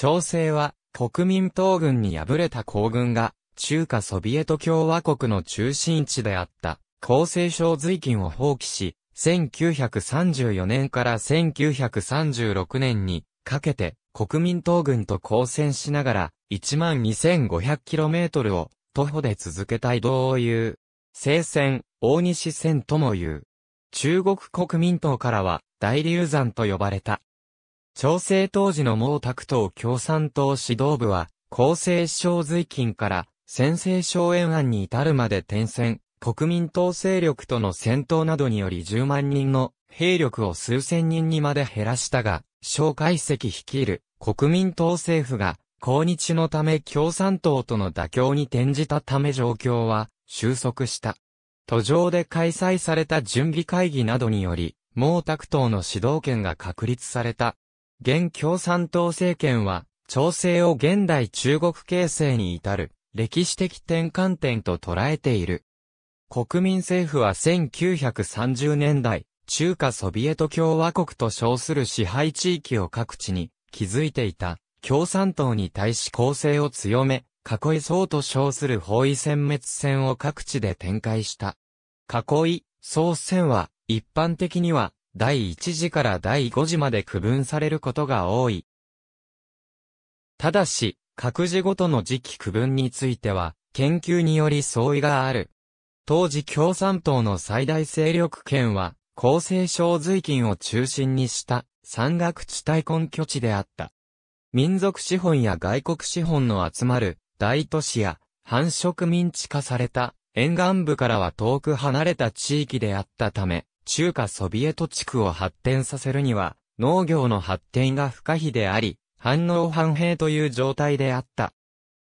調整は、国民党軍に敗れた皇軍が、中華ソビエト共和国の中心地であった、厚生省随金を放棄し、1934年から1936年にかけて国民党軍と交戦しながら 12,500km を徒歩で続けた移動を言う。聖戦、大西戦とも言う。中国国民党からは大流山と呼ばれた調整当時の毛沢東共産党指導部は、厚生省随勤から先制省延案に至るまで転戦、国民党勢力との戦闘などにより10万人の兵力を数千人にまで減らしたが、蒋介石率いる国民党政府が、抗日のため共産党との妥協に転じたため状況は収束した。途上で開催された準備会議などにより、毛沢東の指導権が確立された現共産党政権は、調整を現代中国形成に至る歴史的転換点と捉えている。国民政府は1930年代、中華ソビエト共和国と称する支配地域を各地に築いていた共産党に対し攻勢を強め、囲い層と称する包囲殲滅戦を各地で展開した。囲い、総戦は一般的には第1次から第5次まで区分されることが多い。ただし、各自ごとの時期区分については、研究により相違がある。当時共産党の最大勢力圏は、厚生省随勤を中心にした山岳地帯根拠地であった。民族資本や外国資本の集まる大都市や繁殖民地化された沿岸部からは遠く離れた地域であったため、中華ソビエト地区を発展させるには、農業の発展が不可避であり、反応反兵という状態であった。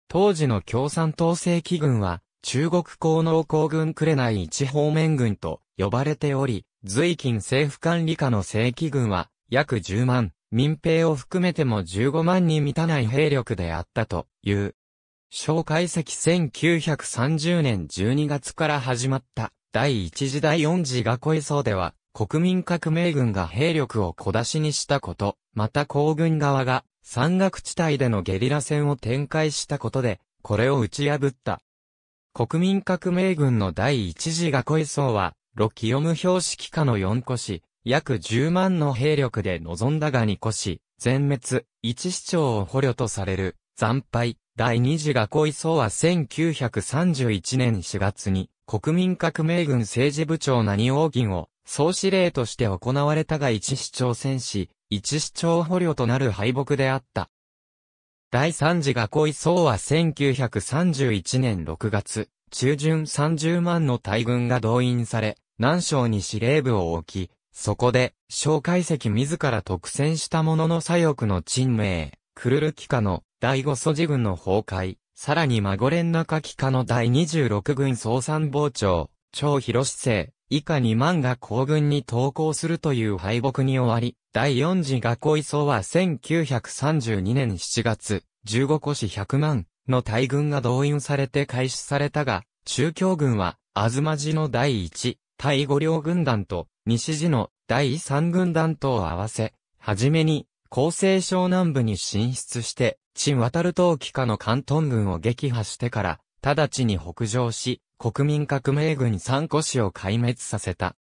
当時の共産党正規軍は、中国高農公軍くれない一方面軍と呼ばれており、随近政府管理下の正規軍は、約10万、民兵を含めても15万に満たない兵力であったという。小解析1930年12月から始まった第一次第四次が越層では、国民革命軍が兵力を小出しにしたこと、また皇軍側が山岳地帯でのゲリラ戦を展開したことで、これを打ち破った。国民革命軍の第一次が越層は、ロキオム標識下の4個市、約10万の兵力で臨んだが2個市、全滅、一市長を捕虜とされる、惨敗、第二次が恋そうは1931年4月に、国民革命軍政治部長何王銀を総司令として行われたが一市長戦死、一市長捕虜となる敗北であった。第三次が恋送は1931年6月、中旬30万の大軍が動員され、南省に司令部を置き、そこで、蒋介石自ら特選した者のの左翼の陳明、クルルキカの第五素地軍の崩壊、さらに孫連中期下の第26軍総参謀長、長広志以下2万が皇軍に投降するという敗北に終わり、第4次学校移送は1932年7月、15個市100万の大軍が動員されて開始されたが、中京軍は、あまじの第1、第5両軍団と、西寺の第3軍団とを合わせ、はじめに、厚生省南部に進出して、陳渡るル季下の関東軍を撃破してから、直ちに北上し、国民革命軍三個市を壊滅させた。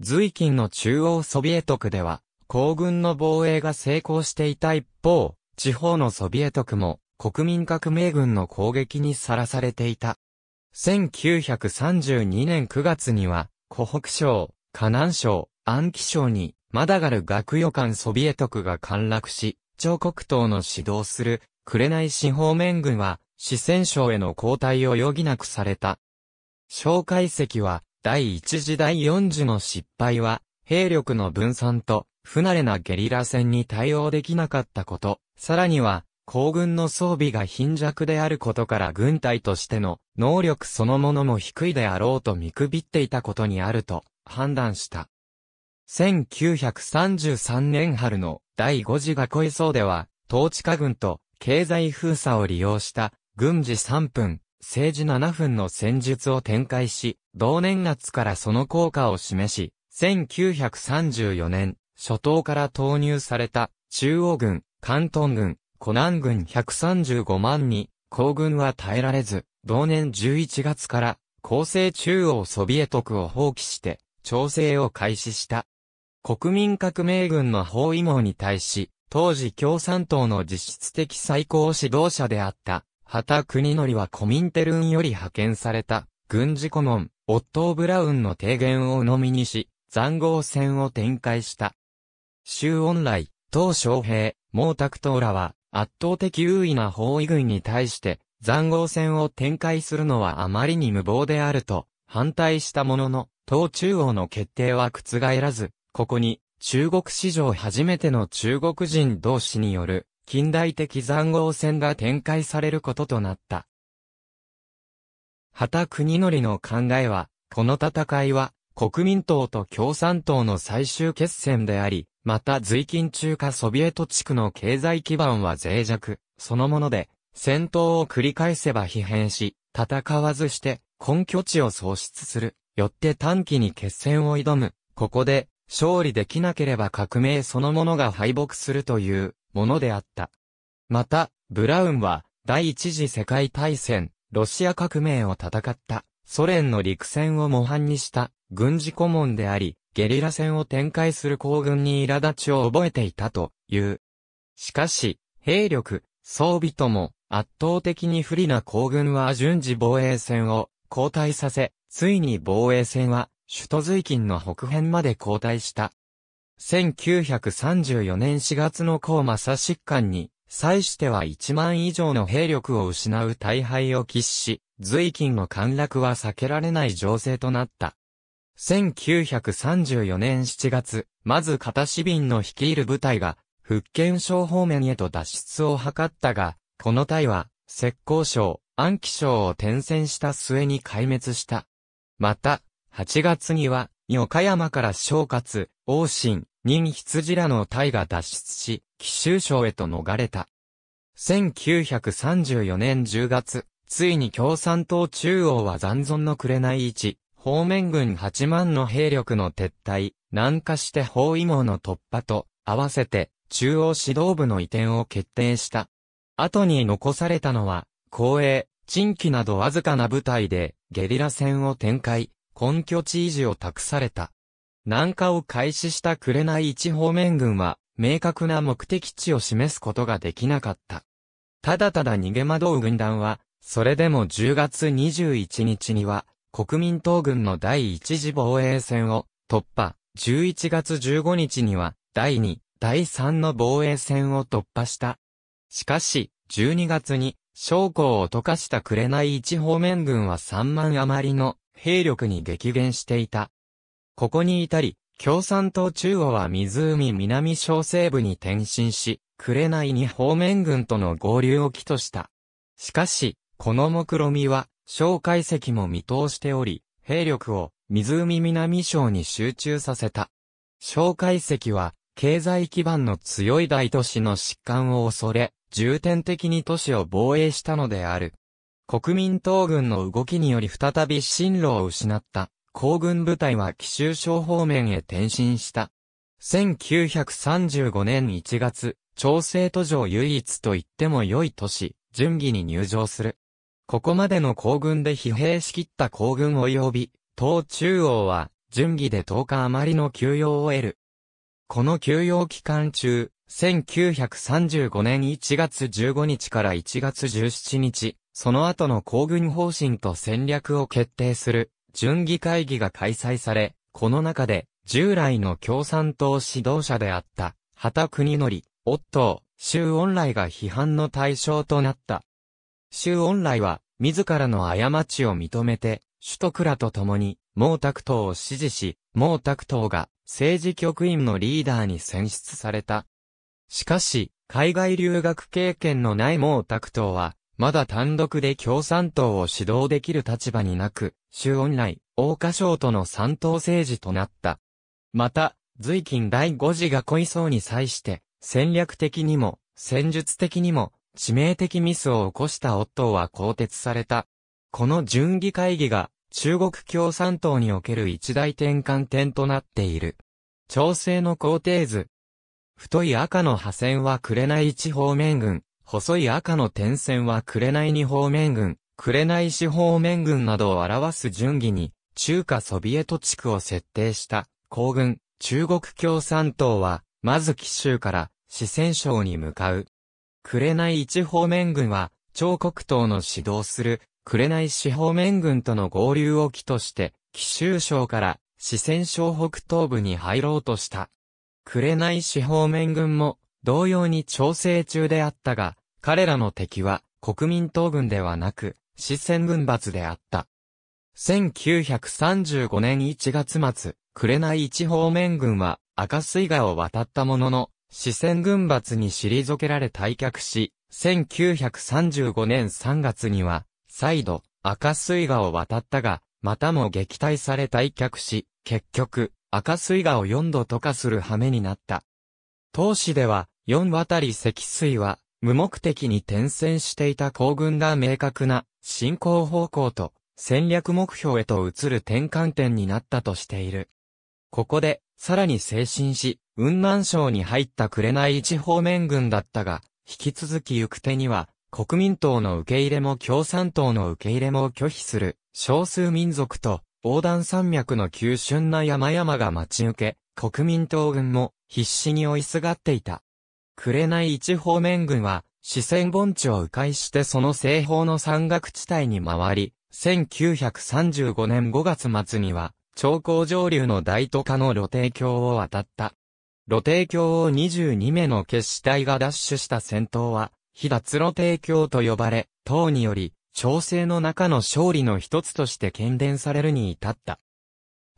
随近の中央ソビエト区では、皇軍の防衛が成功していた一方、地方のソビエト区も国民革命軍の攻撃にさらされていた。1932年9月には、湖北省、河南省、安徽省にマダガル学予館ソビエト区が陥落し、朝国党の指導する、紅四方面軍は、四川省への交代を余儀なくされた。蒋介石は、第一次第四次の失敗は、兵力の分散と、不慣れなゲリラ戦に対応できなかったこと、さらには、行軍の装備が貧弱であることから軍隊としての能力そのものも低いであろうと見くびっていたことにあると判断した。1933年春の第5次囲い層では、統治下軍と経済封鎖を利用した軍事3分、政治7分の戦術を展開し、同年夏からその効果を示し、1934年、初頭から投入された中央軍、関東軍、湖南軍135万に、皇軍は耐えられず、同年11月から、厚生中央ソビエト区を放棄して、調整を開始した。国民革命軍の包囲網に対し、当時共産党の実質的最高指導者であった、畑国則はコミンテルンより派遣された、軍事顧問、オットー・ブラウンの提言を呑みにし、残壕戦を展開した。周恩来、鄧小平、毛沢東らは、圧倒的優位な包囲軍に対して、残壕戦を展開するのはあまりに無謀であると、反対したものの、党中央の決定は覆らず、ここに、中国史上初めての中国人同士による、近代的残酷戦が展開されることとなった。畑国則の考えは、この戦いは、国民党と共産党の最終決戦であり、また随近中華ソビエト地区の経済基盤は脆弱、そのもので、戦闘を繰り返せば疲弊し、戦わずして、根拠地を喪失する、よって短期に決戦を挑む。ここで、勝利できなければ革命そのものが敗北するというものであった。また、ブラウンは、第一次世界大戦、ロシア革命を戦った、ソ連の陸戦を模範にした、軍事顧問であり、ゲリラ戦を展開する行軍に苛立ちを覚えていたという。しかし、兵力、装備とも、圧倒的に不利な行軍は順次防衛戦を交代させ、ついに防衛戦は首都随近の北辺まで後退した。1934年4月の高正疾患に、際しては1万以上の兵力を失う大敗を喫し、随近の陥落は避けられない情勢となった。1934年7月、まず片市民の率いる部隊が、福建省方面へと脱出を図ったが、この隊は、石膏省、安徽省を転戦した末に壊滅した。また、8月には、岡山から昇活、王信、任羊らの隊が脱出し、紀州省へと逃れた。1934年10月、ついに共産党中央は残存の紅位置、方面軍8万の兵力の撤退、南下して包囲網の突破と、合わせて、中央指導部の移転を決定した。後に残されたのは、公営、珍期などわずかな部隊で、ゲリラ戦を展開、根拠地維持を託された。南下を開始した紅一方面軍は、明確な目的地を示すことができなかった。ただただ逃げ惑う軍団は、それでも10月21日には、国民党軍の第一次防衛戦を突破、11月15日には、第二、第三の防衛戦を突破した。しかし、12月に、将校を溶かした紅一方面軍は3万余りの兵力に激減していた。ここに至り、共産党中央は湖南小西部に転身し、紅に方面軍との合流を起とした。しかし、この目論みは、蒋介石も見通しており、兵力を湖南省に集中させた。蒋介石は、経済基盤の強い大都市の疾患を恐れ、重点的に都市を防衛したのである。国民党軍の動きにより再び進路を失った、皇軍部隊は奇襲省方面へ転進した。1935年1月、朝整途上唯一と言っても良い都市、順義に入場する。ここまでの皇軍で疲弊しきった皇軍及び、党中央は、順義で10日余りの休養を得る。この休養期間中、1935年1月15日から1月17日、その後の行軍方針と戦略を決定する、準議会議が開催され、この中で、従来の共産党指導者であった、畑国則、オットー、周恩来が批判の対象となった。周恩来は、自らの過ちを認めて、首都倉と共に、毛沢東を支持し、毛沢東が政治局員のリーダーに選出された。しかし、海外留学経験のない毛沢東は、まだ単独で共産党を指導できる立場になく、周恩来、大花省との三党政治となった。また、随近第五次が恋そうに際して、戦略的にも、戦術的にも、致命的ミスを起こした夫は更迭された。この準議会議が、中国共産党における一大転換点となっている。調整の工程図。太い赤の破線は紅一方面軍、細い赤の点線は紅に方面軍、紅四方面軍などを表す順義に、中華ソビエト地区を設定した、皇軍、中国共産党は、まず紀州から四川省に向かう。紅一方面軍は、張国党の指導する、紅四方面軍との合流を機として、紀州省から四川省北東部に入ろうとした。紅四方面軍も、同様に調整中であったが、彼らの敵は国民党軍ではなく、四川軍閥であった。1935年1月末、紅一方面軍は赤水河を渡ったものの、四川軍閥に退けられ退却し、1935年3月には、再度、赤水河を渡ったが、またも撃退され退却し、結局、赤水河を4度渡過する羽目になった。当市では、4渡り積水は、無目的に転戦していた行軍が明確な進行方向と戦略目標へと移る転換点になったとしている。ここで、さらに精神し、雲南省に入った紅一方面軍だったが、引き続き行く手には、国民党の受け入れも共産党の受け入れも拒否する、少数民族と、横断山脈の急峻な山々が待ち受け、国民党軍も必死に追いすがっていた。紅一方面軍は、四川盆地を迂回してその西方の山岳地帯に回り、1935年5月末には、長江上流の大都下の露帝橋を渡った。露帝橋を22名の決死隊が奪取した戦闘は、飛脱露帝橋と呼ばれ、党により、調整の中の勝利の一つとして喧伝されるに至った。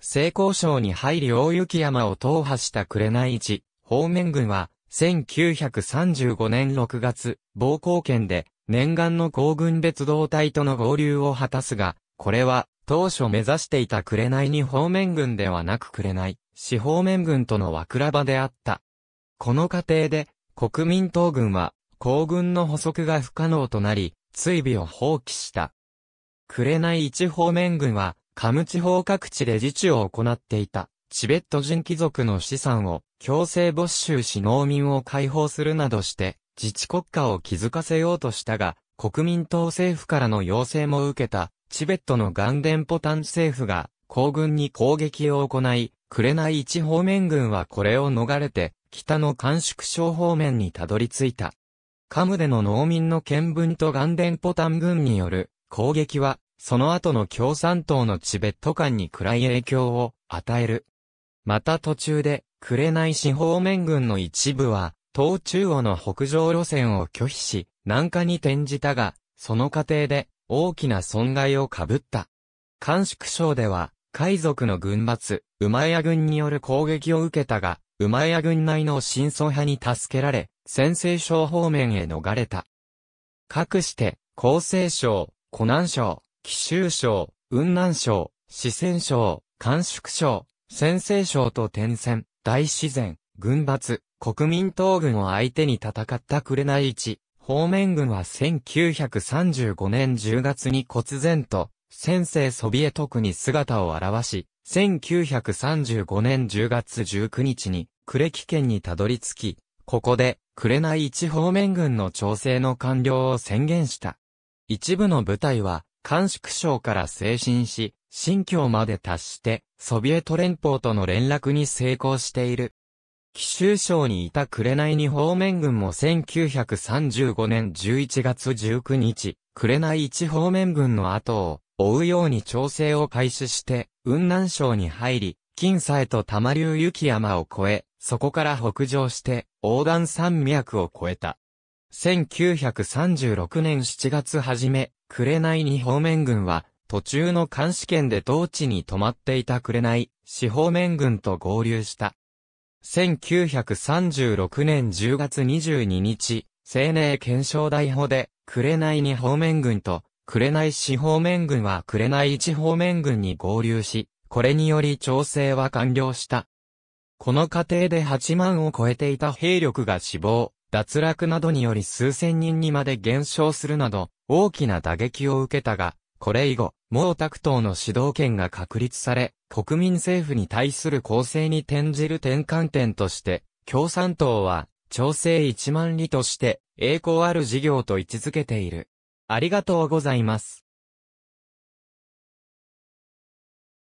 西功省に入り大雪山を踏破した紅一、方面軍は、1935年6月、暴行圏で念願の皇軍別動隊との合流を果たすが、これは当初目指していた紅に方面軍ではなく紅、四方面軍との和倉場であった。この過程で国民党軍は皇軍の捕捉が不可能となり、追尾を放棄した。紅一方面軍は、カム地方各地で自治を行っていた、チベット人貴族の資産を強制没収し農民を解放するなどして、自治国家を築かせようとしたが、国民党政府からの要請も受けた、チベットのガンデンポタン政府が、皇軍に攻撃を行い、い一方面軍はこれを逃れて、北の甘粛省方面にたどり着いた。カムでの農民の見分とガンデンポタン軍による攻撃は、その後の共産党のチベット間に暗い影響を与える。また途中で、紅市方面軍の一部は、東中央の北上路線を拒否し、南下に転じたが、その過程で、大きな損害を被った。甘粛省では、海賊の軍閥、馬屋軍による攻撃を受けたが、馬屋軍内の真相派に助けられ、先制省方面へ逃れた。かくして、厚生省、湖南省、紀州省、雲南省、四川省、甘粛省、先制省と転戦。大自然、軍閥、国民党軍を相手に戦った紅一、方面軍は1935年10月に忽然と、先制ソビエト区に姿を現し、1935年10月19日に、呉危県にたどり着き、ここで、紅一方面軍の調整の完了を宣言した。一部の部隊は、監縮省から精神し、新疆まで達して、ソビエト連邦との連絡に成功している。奇州省にいた紅に方面軍も1935年11月19日、紅一方面軍の後を追うように調整を開始して、雲南省に入り、金沙へと玉流雪山を越え、そこから北上して、横断山脈を越えた。1936年7月初め、紅二方面軍は、途中の監視圏で同地に泊まっていた紅、四方面軍と合流した。1936年10月22日、青年検証台補で、紅二方面軍と、紅四方面軍は紅一方面軍に合流し、これにより調整は完了した。この過程で8万を超えていた兵力が死亡、脱落などにより数千人にまで減少するなど、大きな打撃を受けたが、これ以後、毛沢東の指導権が確立され、国民政府に対する構成に転じる転換点として、共産党は、調整1万里として、栄光ある事業と位置づけている。ありがとうございます。